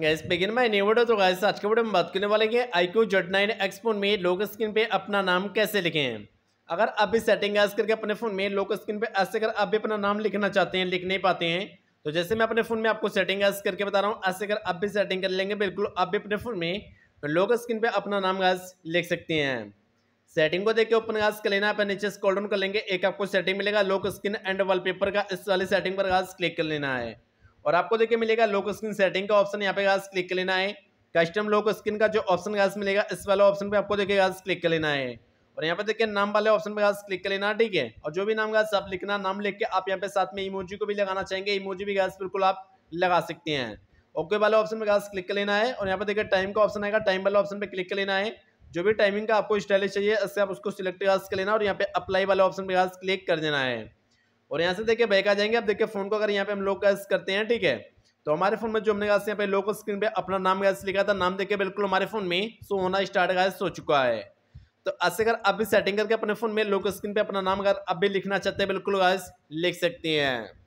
gas begin my new तो guys आज के वीडियो में बात करने वाले कि iQOO Z nine X phone में लोक स्क्रीन पे अपना नाम कैसे लिखें अगर आप भी सेटिंग गैस करके अपने फ़ोन में लोक स्क्रीन पे ऐसे कर आप भी अपना नाम लिखना चाहते हैं लिख नहीं पाते हैं तो जैसे मैं अपने फ़ोन में आपको सेटिंग गैस करके बता रहा हूँ ऐसे कर आप भी सेटिंग कर लेंगे बिल्कुल आप भी अपने फ़ोन में लोक स्क्रीन पर अपना नाम गैस लिख सकते हैं सेटिंग को देख के ओपन गैस कर लेना है नीचे स्कॉल डाउन कर लेंगे एक आपको सेटिंग मिलेगा लोक स्क्रीन एंड पेपर का इस वाली सेटिंग पर गैस क्लिक कर लेना है और आपको देखिए मिलेगा लोक स्क्रीन सेटिंग का ऑप्शन यहाँ पे गाज क्लिक कर लेना है कस्टम लोक स्क्रीन का जो ऑप्शन गाज मिलेगा इस वाला ऑप्शन पे आपको देखिए गाज क्लिक कर लेना है और यहाँ पे देखिए नाम वाले ऑप्शन पे गाज क्लिक कर लेना ठीक है और जो भी नाम गाज आप लिखना नाम लिख के आप यहाँ पे साथ में इमोजी को भी लगाना चाहेंगे इमोजी भी गाज बिल्कुल आप लगा सकते हैं ओके वाले ऑप्शन पे गाज क्लिक कर लेना है और यहाँ पे देखिए टाइम का ऑप्शन आएगा टाइम वाले ऑप्शन पे क्लिक कर लेना है जो भी टाइमिंग का आपको स्टाइलिश चाहिए इससे आप उसको सिलेक्ट कर लेना और यहाँ पे अप्लाई वाले ऑप्शन पे गाज क्लिक कर देना है और यहाँ से देखिए बैक आ जाएंगे अब देखिए फ़ोन को अगर यहाँ पे हम लोकस करते हैं ठीक है तो हमारे फोन में जो हमने यहाँ पे लोकल स्क्रीन पे अपना नाम गैस लिखा था नाम देखिए बिल्कुल हमारे फोन में सो होना स्टार्ट गैस हो चुका है तो ऐसे अगर आप भी सेटिंग करके अपने फोन में लोकल स्क्रीन पे अपना नाम अगर आप भी लिखना चाहते हैं बिल्कुल गैस लिख सकती हैं